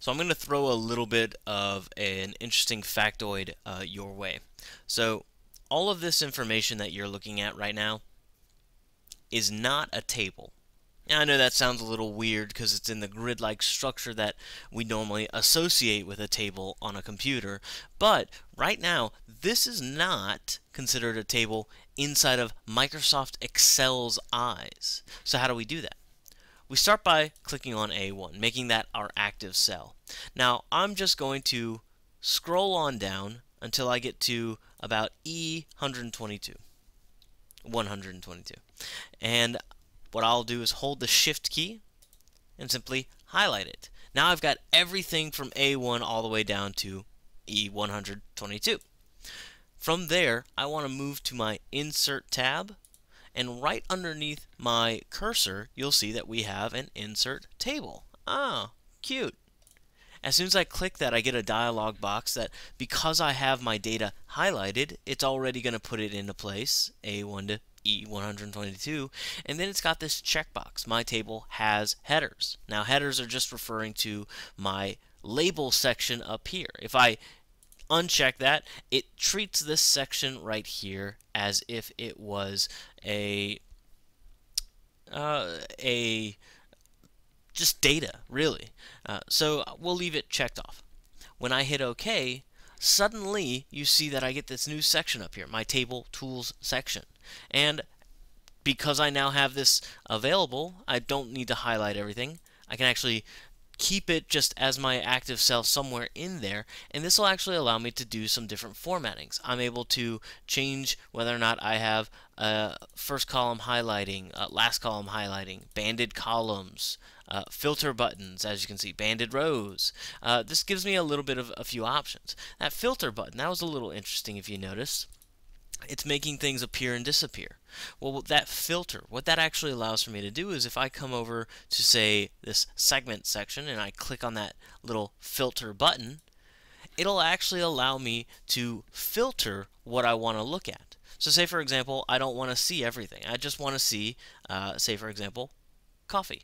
So I'm going to throw a little bit of an interesting factoid uh, your way. So all of this information that you're looking at right now is not a table. Now, I know that sounds a little weird because it's in the grid-like structure that we normally associate with a table on a computer, but right now, this is not considered a table inside of Microsoft Excel's eyes. So how do we do that? We start by clicking on A1, making that our active cell. Now I'm just going to scroll on down until I get to about E122. 122. And what I'll do is hold the shift key and simply highlight it. Now I've got everything from A1 all the way down to E122. From there, I want to move to my Insert tab and right underneath my cursor, you'll see that we have an insert table. Ah, cute. As soon as I click that, I get a dialog box that because I have my data highlighted, it's already going to put it into place, A1 to E122, and then it's got this checkbox. My table has headers. Now, headers are just referring to my label section up here. If I uncheck that, it treats this section right here as if it was a uh, a just data really. Uh, so we'll leave it checked off. When I hit OK, suddenly you see that I get this new section up here, my table tools section. And because I now have this available, I don't need to highlight everything. I can actually keep it just as my active cell somewhere in there, and this will actually allow me to do some different formattings. I'm able to change whether or not I have uh, first column highlighting, uh, last column highlighting, banded columns, uh, filter buttons, as you can see, banded rows. Uh, this gives me a little bit of a few options. That filter button, that was a little interesting if you notice it's making things appear and disappear. Well, that filter, what that actually allows for me to do is if I come over to, say, this segment section and I click on that little filter button, it'll actually allow me to filter what I want to look at. So say, for example, I don't want to see everything. I just want to see, uh, say, for example, coffee.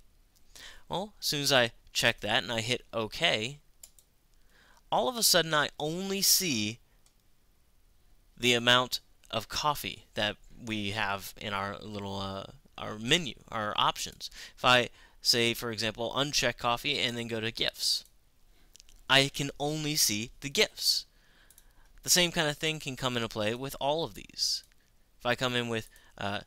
Well, as soon as I check that and I hit OK, all of a sudden I only see the amount of coffee that we have in our little uh, our menu, our options. If I say, for example, uncheck coffee and then go to gifts, I can only see the gifts. The same kind of thing can come into play with all of these. If I come in with uh,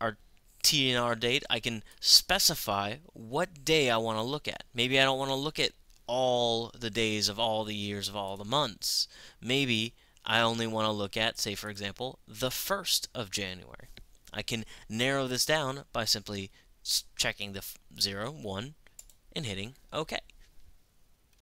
our TNR date, I can specify what day I want to look at. Maybe I don't want to look at all the days of all the years of all the months. Maybe I only want to look at, say for example, the 1st of January. I can narrow this down by simply checking the 0, 1, and hitting OK.